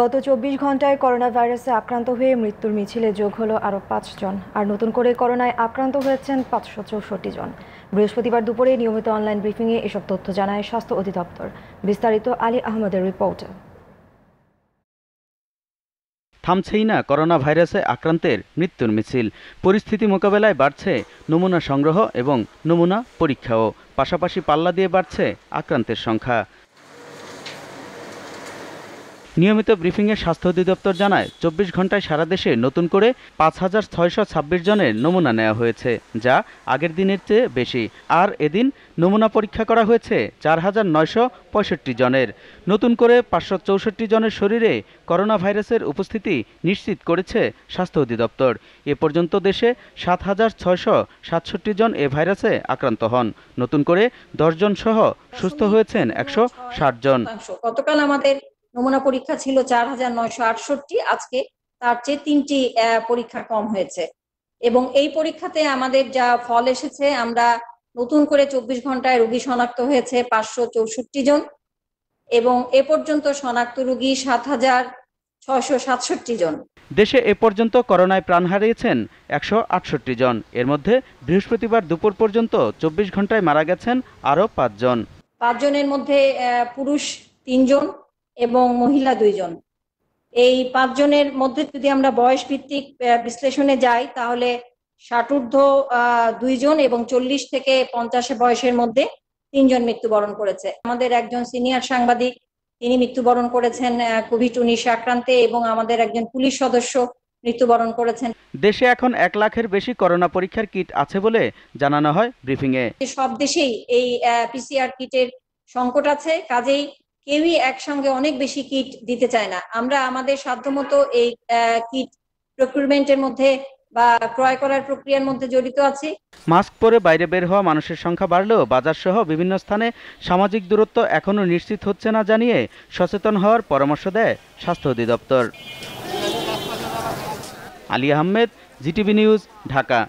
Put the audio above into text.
গত চব্বিশ ঘন্টায় করোনা ভাইরাসে আক্রান্ত হয়ে মৃত্যুর মিছিলে যোগ হলো আরও পাঁচজন আর নতুন করে করোনায় আক্রান্ত হয়েছেন পাঁচশো চৌষট্টি জন বৃহস্পতিবার দুপুরে নিয়মিত অনলাইন ব্রিফিংয়ে এসব তথ্য জানায় স্বাস্থ্য অধিদপ্তর বিস্তারিত আলী আহমদের রিপোর্ট থামছেই না করোনা ভাইরাসে আক্রান্তের মৃত্যুর মিছিল পরিস্থিতি মোকাবেলায় বাড়ছে নমুনা সংগ্রহ এবং নমুনা পরীক্ষাও পাশাপাশি পাল্লা দিয়ে বাড়ছে আক্রান্তের সংখ্যা নিয়মিত ব্রিফিংয়ে স্বাস্থ্য অধিদপ্তর জানায় চব্বিশ ঘন্টায় সারা দেশে নতুন করে পাঁচ হাজার ছয়শো ছাব্বিশ জনের নমুনা নেওয়া হয়েছে যা আগের দিনের চেয়ে বেশি আর এদিন নমুনা পরীক্ষা করা হয়েছে চার হাজার নয়শো পঁয়ষট্টি জনের নতুন করে পাঁচশো চৌষট্টি জনের শরীরে করোনা ভাইরাসের উপস্থিতি নিশ্চিত করেছে স্বাস্থ্য অধিদপ্তর এ পর্যন্ত দেশে সাত হাজার ছয়শো সাতষট্টি জন এ ভাইরাসে আক্রান্ত হন নতুন করে দশজন সহ সুস্থ হয়েছেন একশো ষাট জন গতকাল আমাদের নমুনা পরীক্ষা ছিল চার হাজার নয়শো আটষট্টি আজকে তার চেয়ে তিনটি পরীক্ষা কম হয়েছে এবং এই পরীক্ষাতে আমাদের যা ফল এসেছে আমরা নতুন করে চব্বিশ ঘন্টায় রুগী শনাক্ত হয়েছে পাঁচশো চৌষট্টি জন এবং এ পর্যন্ত শনাক্ত রুগী সাত হাজার ছয়শো সাতষট্টি জন দেশে এ পর্যন্ত করোনায় প্রাণ হারিয়েছেন একশো আটষট্টি জন এর মধ্যে বৃহস্পতিবার দুপুর পর্যন্ত চব্বিশ ঘন্টায় মারা গেছেন আরও পাঁচজন পাঁচজনের মধ্যে পুরুষ তিনজন এবং মহিলা দুইজন এই পাঁচজনের মধ্যে যদি আমরা বয়স ভিত্তিক বিশ্লেষণে যাই তাহলে ষাটুর্ধ দুইজন এবং চল্লিশ থেকে পঞ্চাশ বয়সের মধ্যে তিনজন মৃত্যুবরণ করেছে আমাদের একজন সিনিয়র সাংবাদিক তিনি মৃত্যুবরণ করেছেন কোভিড উনিশ আক্রান্তে এবং আমাদের একজন পুলিশ সদস্য মৃত্যুবরণ করেছেন দেশে এখন এক লাখের বেশি করোনা পরীক্ষার কিট আছে বলে জানানো হয় ব্রিফিং এ সব দেশেই এই পিসিআর কিটের সংকট আছে কাজেই কেউই একসঙ্গে অনেক বেশি কিট দিতে চায় না আমরা আমাদের সাধ্যমতো এই কিট প্রকিউরমেন্টের মধ্যে বা ক্রয় করার প্রক্রিয়ার মধ্যে জড়িত আছি মাস্ক পরে বাইরে বের হওয়া মানুষের সংখ্যা বাড়লেও বাজার সহ বিভিন্ন স্থানে সামাজিক দূরত্ব এখনও নিশ্চিত হচ্ছে না জানিয়ে সচেতন হওয়ার পরামর্শ দেয় স্বাস্থ্য অধিদপ্তর আলী আহমেদ জিটিভি নিউজ ঢাকা